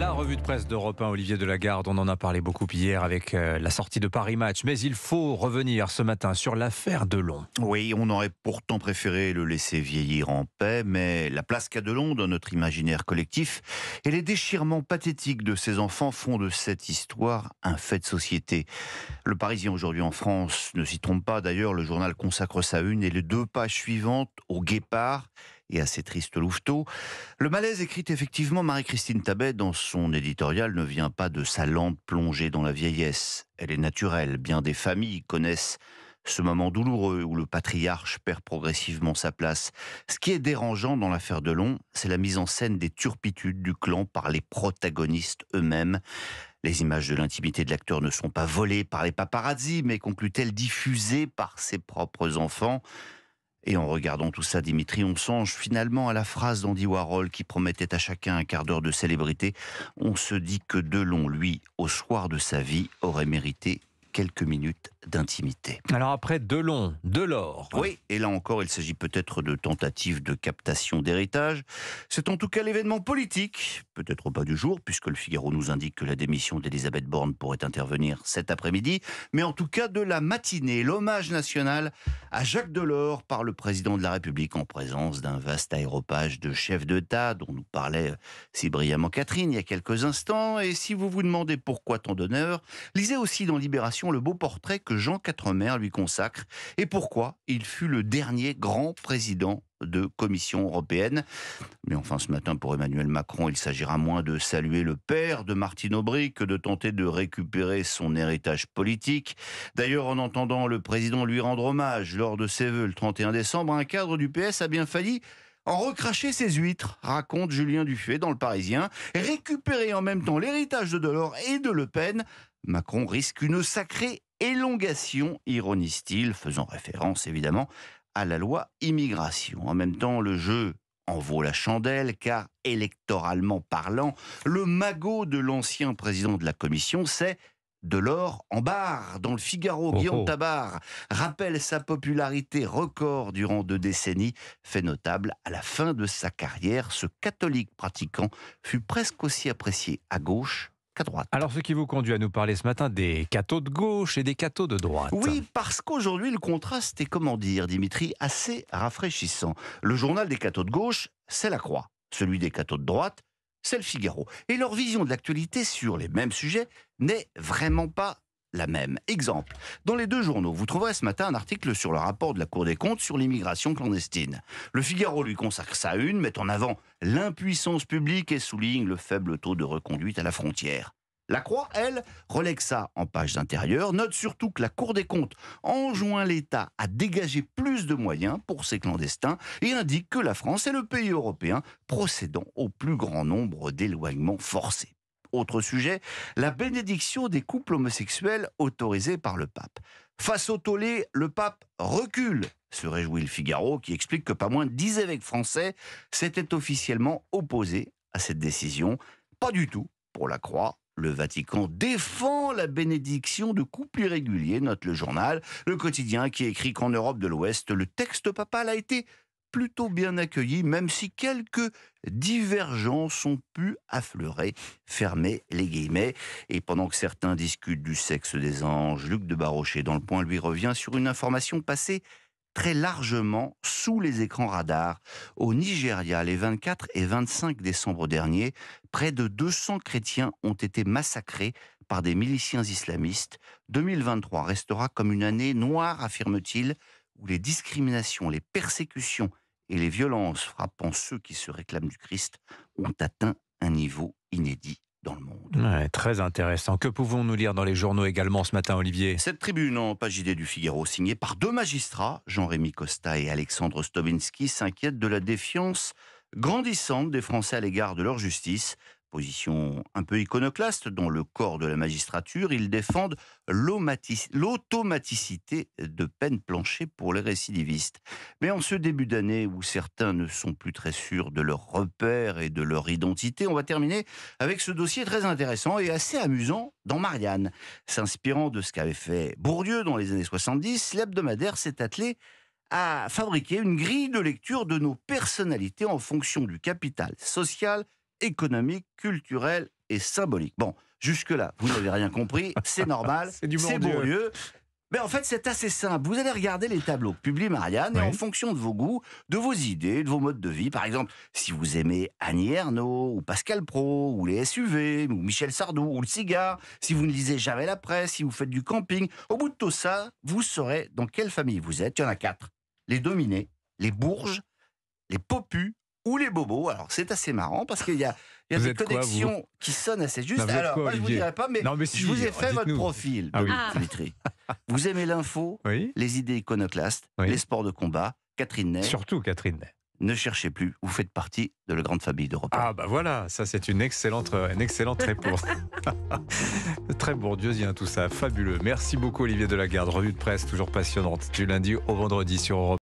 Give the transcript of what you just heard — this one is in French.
La revue de presse d'Europe 1, Olivier Delagarde, on en a parlé beaucoup hier avec euh, la sortie de Paris Match, mais il faut revenir ce matin sur l'affaire Delon. Oui, on aurait pourtant préféré le laisser vieillir en paix, mais la place qu'a Delon dans notre imaginaire collectif et les déchirements pathétiques de ses enfants font de cette histoire un fait de société. Le Parisien aujourd'hui en France ne s'y trompe pas, d'ailleurs, le journal consacre sa une et les deux pages suivantes au guépard et à ses tristes louveteaux. Le malaise écrit effectivement Marie-Christine Tabet dans son éditorial ne vient pas de sa lampe plongée dans la vieillesse. Elle est naturelle. Bien des familles connaissent ce moment douloureux où le patriarche perd progressivement sa place. Ce qui est dérangeant dans l'affaire Long, c'est la mise en scène des turpitudes du clan par les protagonistes eux-mêmes. Les images de l'intimité de l'acteur ne sont pas volées par les paparazzi, mais conclut-elle diffusées par ses propres enfants. Et en regardant tout ça, Dimitri, on songe finalement à la phrase d'Andy Warhol qui promettait à chacun un quart d'heure de célébrité. On se dit que Delon, lui, au soir de sa vie, aurait mérité quelques minutes d'intimité. Alors après Delon, Delors. Oui, et là encore, il s'agit peut-être de tentatives de captation d'héritage. C'est en tout cas l'événement politique, peut-être pas du jour, puisque le Figaro nous indique que la démission d'Elisabeth Borne pourrait intervenir cet après-midi, mais en tout cas de la matinée, l'hommage national à Jacques Delors par le président de la République en présence d'un vaste aéropage de chefs d'État dont nous parlait si brillamment Catherine il y a quelques instants. Et si vous vous demandez pourquoi tant d'honneur, lisez aussi dans Libération le beau portrait que Jean Quatremer lui consacre et pourquoi il fut le dernier grand président de Commission européenne. Mais enfin, ce matin, pour Emmanuel Macron, il s'agira moins de saluer le père de Martine Aubry que de tenter de récupérer son héritage politique. D'ailleurs, en entendant le président lui rendre hommage lors de ses voeux le 31 décembre, un cadre du PS a bien failli en recracher ses huîtres, raconte Julien Dufay dans Le Parisien. Récupérer en même temps l'héritage de Delors et de Le Pen, Macron risque une sacrée élongation, ironise-t-il, faisant référence évidemment à la loi immigration. En même temps, le jeu en vaut la chandelle, car électoralement parlant, le magot de l'ancien président de la Commission, c'est de l'or en barre. Dans le Figaro, oh, Guillaume oh. Tabar rappelle sa popularité record durant deux décennies, fait notable à la fin de sa carrière. Ce catholique pratiquant fut presque aussi apprécié à gauche qu'à droite. Alors, ce qui vous conduit à nous parler ce matin des cathos de gauche et des cathos de droite. Oui, parce qu'aujourd'hui, le contraste est, comment dire, Dimitri, assez rafraîchissant. Le journal des cathos de gauche, c'est la croix. Celui des cathos de droite, c'est le Figaro. Et leur vision de l'actualité sur les mêmes sujets n'est vraiment pas la même. Exemple, dans les deux journaux, vous trouverez ce matin un article sur le rapport de la Cour des comptes sur l'immigration clandestine. Le Figaro lui consacre sa une, met en avant l'impuissance publique et souligne le faible taux de reconduite à la frontière. La Croix, elle, relègue ça en page intérieures. Note surtout que la Cour des comptes enjoint l'État à dégager plus de moyens pour ses clandestins et indique que la France est le pays européen procédant au plus grand nombre d'éloignements forcés. Autre sujet, la bénédiction des couples homosexuels autorisés par le pape. Face au tollé, le pape recule, se réjouit le Figaro qui explique que pas moins dix évêques français s'étaient officiellement opposés à cette décision. Pas du tout pour la Croix, le Vatican défend la bénédiction de couples irréguliers, note le journal, le quotidien qui écrit qu'en Europe de l'Ouest, le texte papal a été plutôt bien accueilli, même si quelques divergences ont pu affleurer, fermer les guillemets. Et pendant que certains discutent du sexe des anges, Luc de Barrochet, dans le point, lui revient sur une information passée très largement sous les écrans radars. Au Nigeria, les 24 et 25 décembre dernier, près de 200 chrétiens ont été massacrés par des miliciens islamistes. 2023 restera comme une année noire, affirme-t-il, où les discriminations, les persécutions et les violences frappant ceux qui se réclament du Christ ont atteint un niveau inédit dans le monde. très intéressant. Que pouvons-nous lire dans les journaux également ce matin, Olivier Cette tribune en page idée du Figaro, signée par deux magistrats, Jean-Rémy Costa et Alexandre Stobinski, s'inquiète de la défiance grandissante des Français à l'égard de leur justice position un peu iconoclaste dans le corps de la magistrature, ils défendent l'automaticité de peine planchée pour les récidivistes. Mais en ce début d'année où certains ne sont plus très sûrs de leur repère et de leur identité, on va terminer avec ce dossier très intéressant et assez amusant dans Marianne. S'inspirant de ce qu'avait fait Bourdieu dans les années 70, l'hebdomadaire s'est attelé à fabriquer une grille de lecture de nos personnalités en fonction du capital social économique, culturel et symbolique. Bon, jusque-là, vous n'avez rien compris, c'est normal, c'est bon lieu. Mais en fait, c'est assez simple. Vous allez regarder les tableaux publi publie Marianne et en fonction de vos goûts, de vos idées, de vos modes de vie, par exemple, si vous aimez Annie Ernaux ou Pascal Pro ou les SUV ou Michel Sardou ou le cigare, si vous ne lisez jamais la presse, si vous faites du camping, au bout de tout ça, vous saurez dans quelle famille vous êtes. Il y en a quatre. Les dominés, les bourges, les popus ou les bobos. Alors c'est assez marrant parce qu'il y a, des connexions qui sonnent assez juste, Alors, moi, je vous dirai pas, mais, je vous ai fait votre profil, ah vous aimez l'info, les idées iconoclastes, les sports de combat, Catherine Ney. Surtout Catherine Ney. Ne cherchez plus, vous faites partie de la grande famille d'Europe. Ah bah voilà, ça c'est une excellente, une excellente réponse. Très bourdieusien tout ça, fabuleux. Merci beaucoup Olivier Delagarde, revue de presse toujours passionnante du lundi au vendredi sur Europe.